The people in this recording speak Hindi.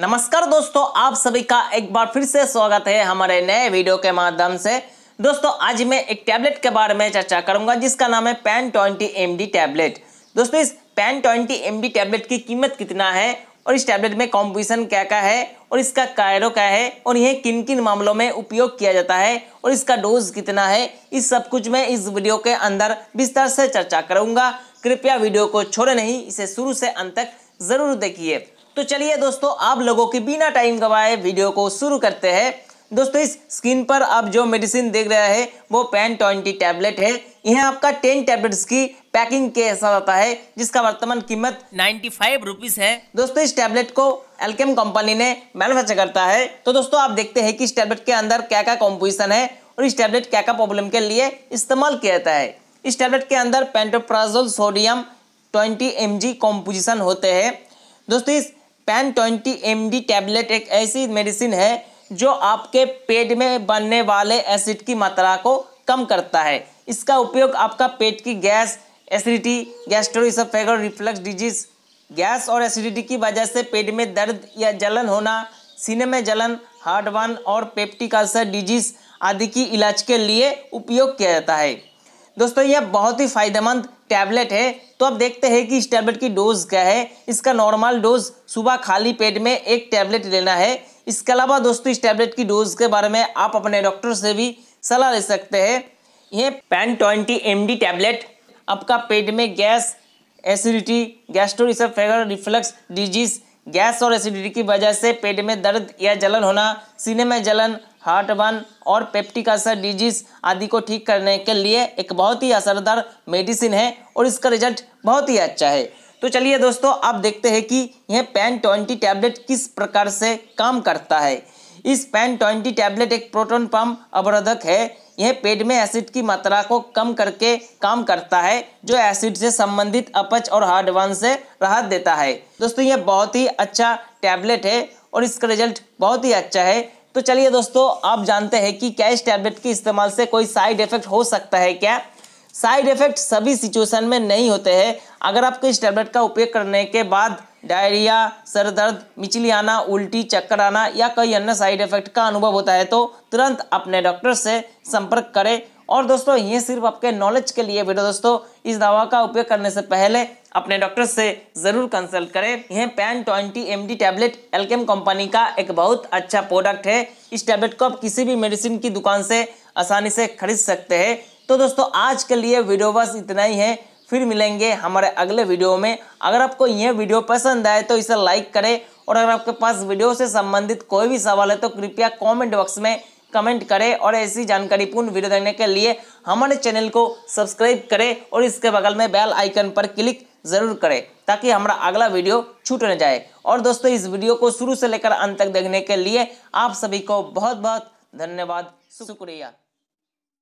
नमस्कार दोस्तों आप सभी का एक बार फिर से स्वागत है हमारे नए वीडियो के माध्यम से दोस्तों आज मैं एक टैबलेट के बारे में चर्चा करूंगा जिसका नाम है पैन ट्वेंटी एम टैबलेट दोस्तों इस पैन ट्वेंटी एम टैबलेट की कीमत कितना है और इस टैबलेट में कॉम्पोजिशन क्या क्या है और इसका कायरो क्या है और यह किन किन मामलों में उपयोग किया जाता है और इसका डोज कितना है इस सब कुछ मैं इस वीडियो के अंदर विस्तार से चर्चा करूंगा कृपया वीडियो को छोड़े नहीं इसे शुरू से अंत तक ज़रूर देखिए तो चलिए दोस्तों आप लोगों के बिना टाइम गवाए वीडियो को शुरू करते हैं दोस्तों इस स्क्रीन पर आप जो मेडिसिन देख रहे हैं वो पेन ट्वेंटी टैबलेट है यह आपका टेन टैबलेट्स की पैकिंग के ऐसा आता है जिसका वर्तमान कीमत नाइन्टी फाइव रुपीज़ है दोस्तों इस टैबलेट को एल्केम कंपनी ने मैनुफेक्चर करता है तो दोस्तों आप देखते हैं कि इस टैबलेट के अंदर क्या क्या कॉम्पोजिशन है और इस टैबलेट क्या क्या प्रॉब्लम के लिए इस्तेमाल किया जाता है इस टैबलेट के अंदर pantoprazole sodium twenty M G composition होते हैं दोस्तों इस पैन ट्वेंटी एम टैबलेट एक ऐसी मेडिसिन है जो आपके पेट में बनने वाले एसिड की मात्रा को कम करता है इसका उपयोग आपका पेट की gas acidity gastro oesophageal reflux disease gas और एसिडिटी की वजह से पेट में दर्द या जलन होना सीने में जलन हार्ट वन और पेप्टिक अल्सर डिजीज आदि की इलाज के लिए उपयोग किया जाता है दोस्तों यह बहुत ही फायदेमंद टैबलेट है तो अब देखते हैं कि इस टैबलेट की डोज क्या है इसका नॉर्मल डोज सुबह खाली पेट में एक टैबलेट लेना है इसके अलावा दोस्तों इस टैबलेट की डोज के बारे में आप अपने डॉक्टर से भी सलाह ले सकते हैं यह पैन ट्वेंटी एम टैबलेट आपका पेट में gas acidity gastro oesophageal reflux disease gas और एसिडिटी की वजह से पेट में दर्द या जलन होना सीने में जलन हार्ट बन और पेप्टिक असर डिजीज आदि को ठीक करने के लिए एक बहुत ही असरदार मेडिसिन है और इसका रिजल्ट बहुत ही अच्छा है तो चलिए दोस्तों आप देखते हैं कि यह पेन ट्वेंटी टैबलेट किस प्रकार से काम करता है इस पेन ट्वेंटी टैबलेट एक प्रोटोन पम्प अवरोधक है यह पेट में एसिड की मात्रा को कम करके काम करता है जो एसिड से संबंधित अपच और हार्डवान से राहत देता है दोस्तों यह बहुत ही अच्छा टैबलेट है और इसका रिजल्ट बहुत ही अच्छा है तो चलिए दोस्तों आप जानते हैं कि क्या इस टैबलेट के इस्तेमाल से कोई साइड इफेक्ट हो सकता है क्या साइड इफेक्ट सभी सिचुएशन में नहीं होते हैं अगर आपको इस टैबलेट का उपयोग करने के बाद डायरिया सर दर्द मिचली आना उल्टी चक्कर आना या कई अन्य साइड इफेक्ट का अनुभव होता है तो तुरंत अपने डॉक्टर से संपर्क करें और दोस्तों ये सिर्फ आपके नॉलेज के लिए वीडियो दोस्तों इस दवा का उपयोग करने से पहले अपने डॉक्टर से ज़रूर कंसल्ट करें यह Pan twenty M D tablet Alkem company का एक बहुत अच्छा प्रोडक्ट है इस टैबलेट को आप किसी भी मेडिसिन की दुकान से आसानी से खरीद सकते हैं तो दोस्तों आज के लिए वीडियो बस इतना ही है फिर मिलेंगे हमारे अगले वीडियो में अगर आपको यह वीडियो पसंद आए तो इसे लाइक करें और अगर आपके पास वीडियो से संबंधित कोई भी सवाल है तो कृपया कमेंट बॉक्स में कमेंट करें और ऐसी जानकारीपूर्ण वीडियो देखने के लिए हमारे चैनल को सब्सक्राइब करें और इसके बगल में बेल आइकन पर क्लिक ज़रूर करें ताकि हमारा अगला वीडियो छूट न जाए और दोस्तों इस वीडियो को शुरू से लेकर अंत तक देखने के लिए आप सभी को बहुत बहुत धन्यवाद शुक्रिया